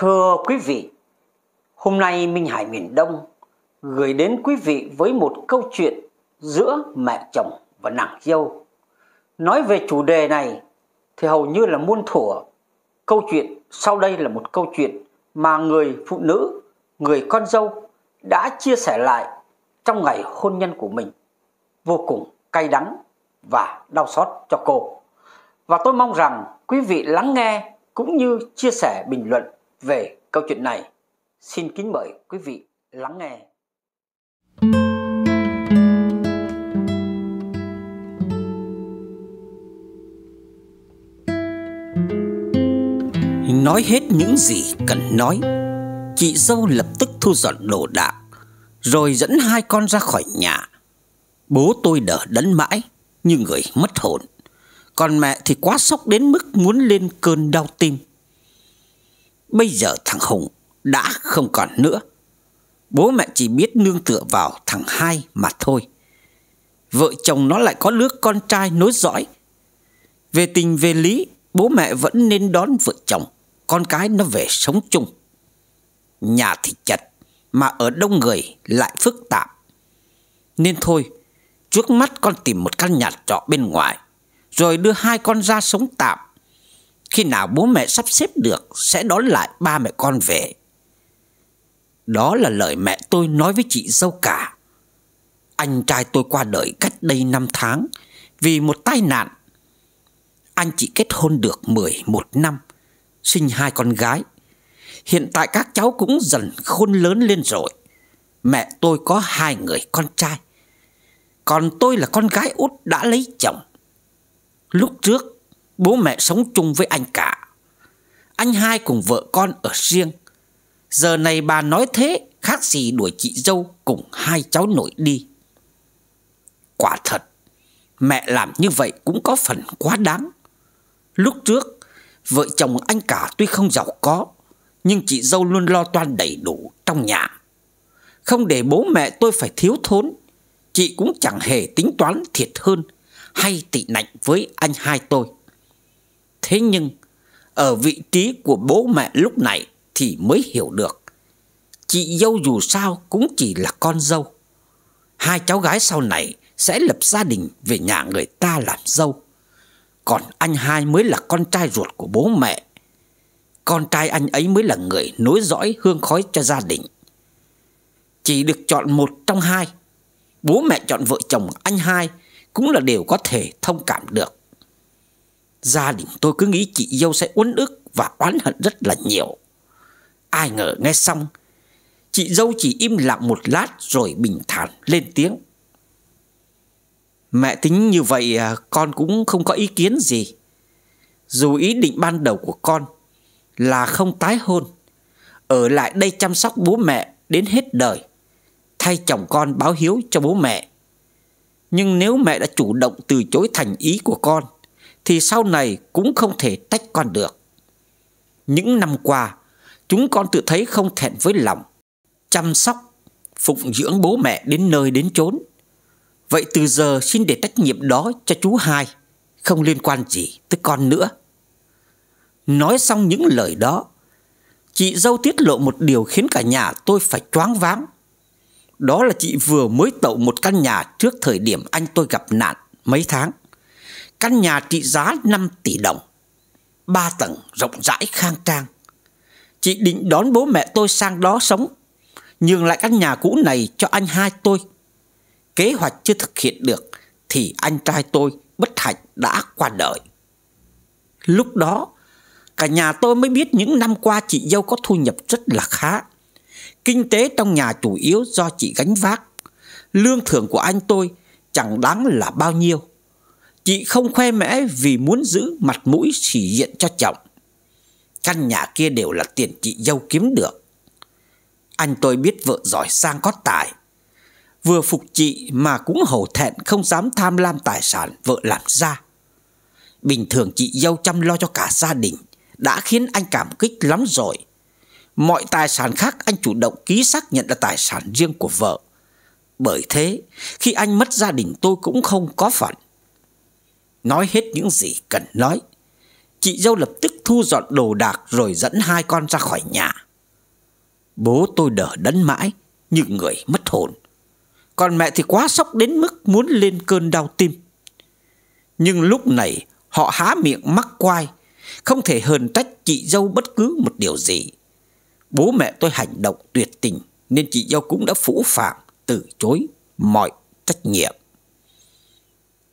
Thưa quý vị, hôm nay Minh Hải miền Đông gửi đến quý vị với một câu chuyện giữa mẹ chồng và nàng dâu. Nói về chủ đề này thì hầu như là muôn thuở. Câu chuyện sau đây là một câu chuyện mà người phụ nữ, người con dâu đã chia sẻ lại trong ngày hôn nhân của mình. Vô cùng cay đắng và đau xót cho cô. Và tôi mong rằng quý vị lắng nghe cũng như chia sẻ bình luận về câu chuyện này, xin kính mời quý vị lắng nghe. Nói hết những gì cần nói, chị dâu lập tức thu dọn đồ đạc, rồi dẫn hai con ra khỏi nhà. Bố tôi đỡ đấn mãi, như người mất hồn. Còn mẹ thì quá sốc đến mức muốn lên cơn đau tim. Bây giờ thằng Hùng đã không còn nữa. Bố mẹ chỉ biết nương tựa vào thằng hai mà thôi. Vợ chồng nó lại có đứa con trai nối dõi. Về tình về lý, bố mẹ vẫn nên đón vợ chồng, con cái nó về sống chung. Nhà thì chật, mà ở đông người lại phức tạp. Nên thôi, trước mắt con tìm một căn nhà trọ bên ngoài, rồi đưa hai con ra sống tạm khi nào bố mẹ sắp xếp được Sẽ đón lại ba mẹ con về Đó là lời mẹ tôi nói với chị dâu cả Anh trai tôi qua đời cách đây 5 tháng Vì một tai nạn Anh chị kết hôn được 11 năm Sinh hai con gái Hiện tại các cháu cũng dần khôn lớn lên rồi Mẹ tôi có hai người con trai Còn tôi là con gái út đã lấy chồng Lúc trước Bố mẹ sống chung với anh cả Anh hai cùng vợ con ở riêng Giờ này bà nói thế Khác gì đuổi chị dâu Cùng hai cháu nội đi Quả thật Mẹ làm như vậy cũng có phần quá đáng Lúc trước Vợ chồng anh cả tuy không giàu có Nhưng chị dâu luôn lo toan đầy đủ trong nhà Không để bố mẹ tôi phải thiếu thốn Chị cũng chẳng hề tính toán thiệt hơn Hay tị nạnh với anh hai tôi Thế nhưng, ở vị trí của bố mẹ lúc này thì mới hiểu được. Chị dâu dù sao cũng chỉ là con dâu. Hai cháu gái sau này sẽ lập gia đình về nhà người ta làm dâu. Còn anh hai mới là con trai ruột của bố mẹ. Con trai anh ấy mới là người nối dõi hương khói cho gia đình. Chỉ được chọn một trong hai. Bố mẹ chọn vợ chồng anh hai cũng là điều có thể thông cảm được. Gia đình tôi cứ nghĩ chị dâu sẽ uốn ức và oán hận rất là nhiều. Ai ngờ nghe xong, chị dâu chỉ im lặng một lát rồi bình thản lên tiếng. Mẹ tính như vậy à, con cũng không có ý kiến gì. Dù ý định ban đầu của con là không tái hôn, ở lại đây chăm sóc bố mẹ đến hết đời, thay chồng con báo hiếu cho bố mẹ. Nhưng nếu mẹ đã chủ động từ chối thành ý của con, thì sau này cũng không thể tách con được. Những năm qua, chúng con tự thấy không thẹn với lòng, chăm sóc, phụng dưỡng bố mẹ đến nơi đến chốn. Vậy từ giờ xin để trách nhiệm đó cho chú hai, không liên quan gì tới con nữa. Nói xong những lời đó, chị dâu tiết lộ một điều khiến cả nhà tôi phải choáng váng. Đó là chị vừa mới tậu một căn nhà trước thời điểm anh tôi gặp nạn mấy tháng. Căn nhà trị giá 5 tỷ đồng Ba tầng rộng rãi khang trang Chị định đón bố mẹ tôi sang đó sống Nhường lại căn nhà cũ này cho anh hai tôi Kế hoạch chưa thực hiện được Thì anh trai tôi bất hạnh đã qua đời Lúc đó Cả nhà tôi mới biết những năm qua chị dâu có thu nhập rất là khá Kinh tế trong nhà chủ yếu do chị gánh vác Lương thưởng của anh tôi chẳng đáng là bao nhiêu Chị không khoe mẽ vì muốn giữ mặt mũi chỉ diện cho chồng. Căn nhà kia đều là tiền chị dâu kiếm được. Anh tôi biết vợ giỏi sang có tài. Vừa phục chị mà cũng hầu thẹn không dám tham lam tài sản vợ làm ra. Bình thường chị dâu chăm lo cho cả gia đình đã khiến anh cảm kích lắm rồi. Mọi tài sản khác anh chủ động ký xác nhận là tài sản riêng của vợ. Bởi thế, khi anh mất gia đình tôi cũng không có phận nói hết những gì cần nói. Chị dâu lập tức thu dọn đồ đạc rồi dẫn hai con ra khỏi nhà. Bố tôi đỡ đấn mãi, như người mất hồn. Còn mẹ thì quá sốc đến mức muốn lên cơn đau tim. Nhưng lúc này họ há miệng mắc quai, không thể hờn trách chị dâu bất cứ một điều gì. Bố mẹ tôi hành động tuyệt tình nên chị dâu cũng đã phũ phạm từ chối mọi trách nhiệm.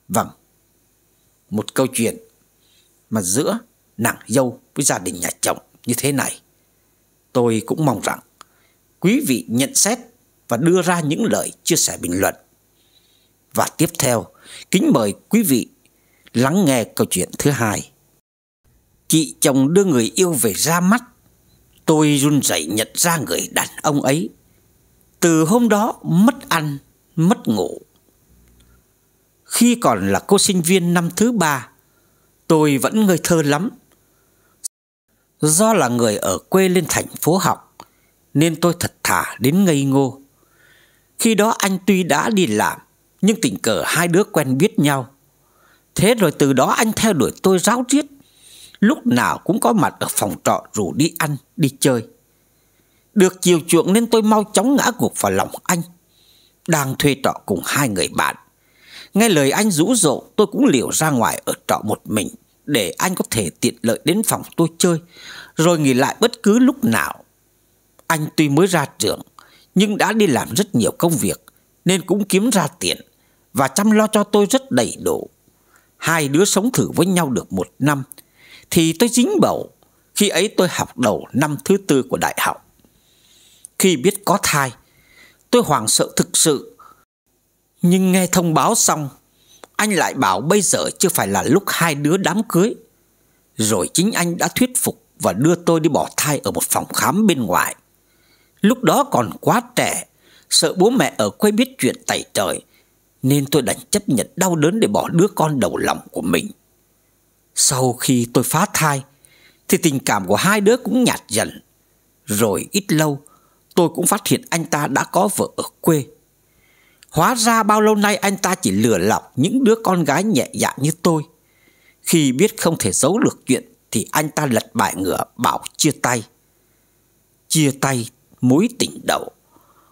Vâng, một câu chuyện mà giữa nàng dâu với gia đình nhà chồng như thế này. Tôi cũng mong rằng quý vị nhận xét và đưa ra những lời chia sẻ bình luận. Và tiếp theo, kính mời quý vị lắng nghe câu chuyện thứ hai. Chị chồng đưa người yêu về ra mắt. Tôi run rẩy nhận ra người đàn ông ấy. Từ hôm đó mất ăn, mất ngủ, khi còn là cô sinh viên năm thứ ba, tôi vẫn ngây thơ lắm. Do là người ở quê lên thành phố học, nên tôi thật thà đến ngây ngô. Khi đó anh tuy đã đi làm, nhưng tình cờ hai đứa quen biết nhau. Thế rồi từ đó anh theo đuổi tôi ráo riết, lúc nào cũng có mặt ở phòng trọ rủ đi ăn, đi chơi. Được chiều chuộng nên tôi mau chóng ngã gục vào lòng anh. Đang thuê trọ cùng hai người bạn Nghe lời anh rũ rộ tôi cũng liều ra ngoài ở trọ một mình Để anh có thể tiện lợi đến phòng tôi chơi Rồi nghỉ lại bất cứ lúc nào Anh tuy mới ra trường Nhưng đã đi làm rất nhiều công việc Nên cũng kiếm ra tiền Và chăm lo cho tôi rất đầy đủ Hai đứa sống thử với nhau được một năm Thì tôi dính bầu Khi ấy tôi học đầu năm thứ tư của đại học Khi biết có thai Tôi hoảng sợ thực sự nhưng nghe thông báo xong Anh lại bảo bây giờ chưa phải là lúc hai đứa đám cưới Rồi chính anh đã thuyết phục Và đưa tôi đi bỏ thai ở một phòng khám bên ngoài Lúc đó còn quá trẻ Sợ bố mẹ ở quê biết chuyện tẩy trời Nên tôi đành chấp nhận đau đớn để bỏ đứa con đầu lòng của mình Sau khi tôi phá thai Thì tình cảm của hai đứa cũng nhạt dần Rồi ít lâu Tôi cũng phát hiện anh ta đã có vợ ở quê Hóa ra bao lâu nay anh ta chỉ lừa lọc những đứa con gái nhẹ dạ như tôi. Khi biết không thể giấu được chuyện thì anh ta lật bài ngửa bảo chia tay. Chia tay mối tình đầu.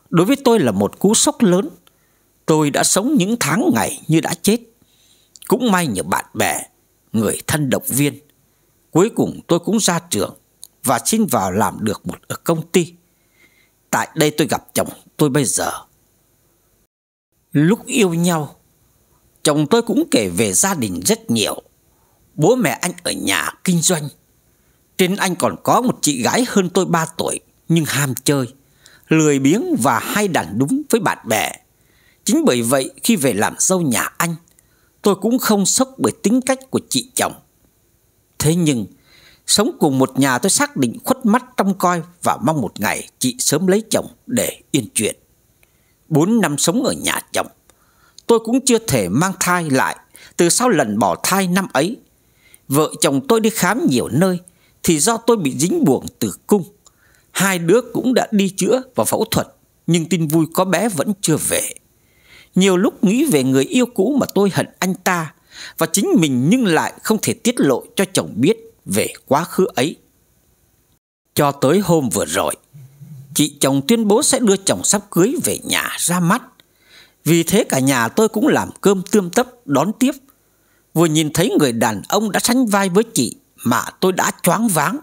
Đối với tôi là một cú sốc lớn. Tôi đã sống những tháng ngày như đã chết. Cũng may nhờ bạn bè, người thân động viên. Cuối cùng tôi cũng ra trường và xin vào làm được một ở công ty. Tại đây tôi gặp chồng tôi bây giờ Lúc yêu nhau Chồng tôi cũng kể về gia đình rất nhiều Bố mẹ anh ở nhà kinh doanh Trên anh còn có một chị gái hơn tôi 3 tuổi Nhưng ham chơi Lười biếng và hay đàn đúng với bạn bè Chính bởi vậy khi về làm dâu nhà anh Tôi cũng không sốc bởi tính cách của chị chồng Thế nhưng Sống cùng một nhà tôi xác định khuất mắt trong coi Và mong một ngày chị sớm lấy chồng để yên chuyện 4 năm sống ở nhà chồng Tôi cũng chưa thể mang thai lại Từ sau lần bỏ thai năm ấy Vợ chồng tôi đi khám nhiều nơi Thì do tôi bị dính buồng tử cung Hai đứa cũng đã đi chữa và phẫu thuật Nhưng tin vui có bé vẫn chưa về Nhiều lúc nghĩ về người yêu cũ mà tôi hận anh ta Và chính mình nhưng lại không thể tiết lộ cho chồng biết về quá khứ ấy Cho tới hôm vừa rồi chị chồng tuyên bố sẽ đưa chồng sắp cưới về nhà ra mắt. Vì thế cả nhà tôi cũng làm cơm tươm tấp đón tiếp. Vừa nhìn thấy người đàn ông đã sánh vai với chị mà tôi đã choáng váng.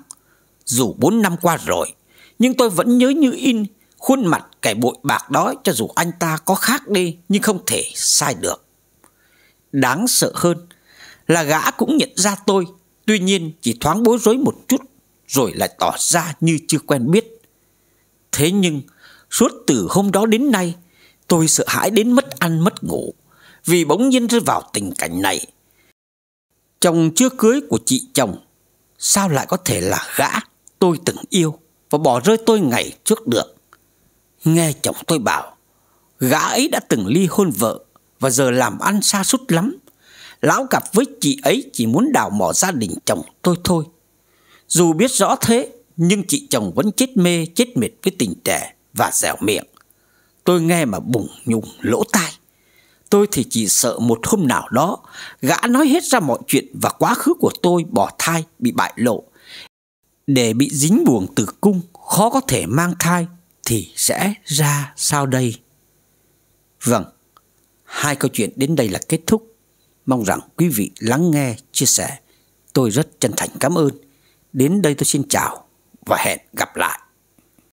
Dù bốn năm qua rồi, nhưng tôi vẫn nhớ như in khuôn mặt kẻ bội bạc đó cho dù anh ta có khác đi nhưng không thể sai được. Đáng sợ hơn là gã cũng nhận ra tôi, tuy nhiên chỉ thoáng bối rối một chút rồi lại tỏ ra như chưa quen biết. Thế nhưng suốt từ hôm đó đến nay tôi sợ hãi đến mất ăn mất ngủ vì bỗng nhiên rơi vào tình cảnh này. Chồng chưa cưới của chị chồng sao lại có thể là gã tôi từng yêu và bỏ rơi tôi ngày trước được. Nghe chồng tôi bảo gã ấy đã từng ly hôn vợ và giờ làm ăn xa sút lắm. Lão cặp với chị ấy chỉ muốn đào mỏ gia đình chồng tôi thôi. Dù biết rõ thế nhưng chị chồng vẫn chết mê, chết mệt với tình trẻ và dẻo miệng. Tôi nghe mà bùng nhùng lỗ tai. Tôi thì chỉ sợ một hôm nào đó, gã nói hết ra mọi chuyện và quá khứ của tôi bỏ thai, bị bại lộ. Để bị dính buồng tử cung, khó có thể mang thai thì sẽ ra sao đây? Vâng, hai câu chuyện đến đây là kết thúc. Mong rằng quý vị lắng nghe, chia sẻ. Tôi rất chân thành cảm ơn. Đến đây tôi xin chào và hẹn gặp lại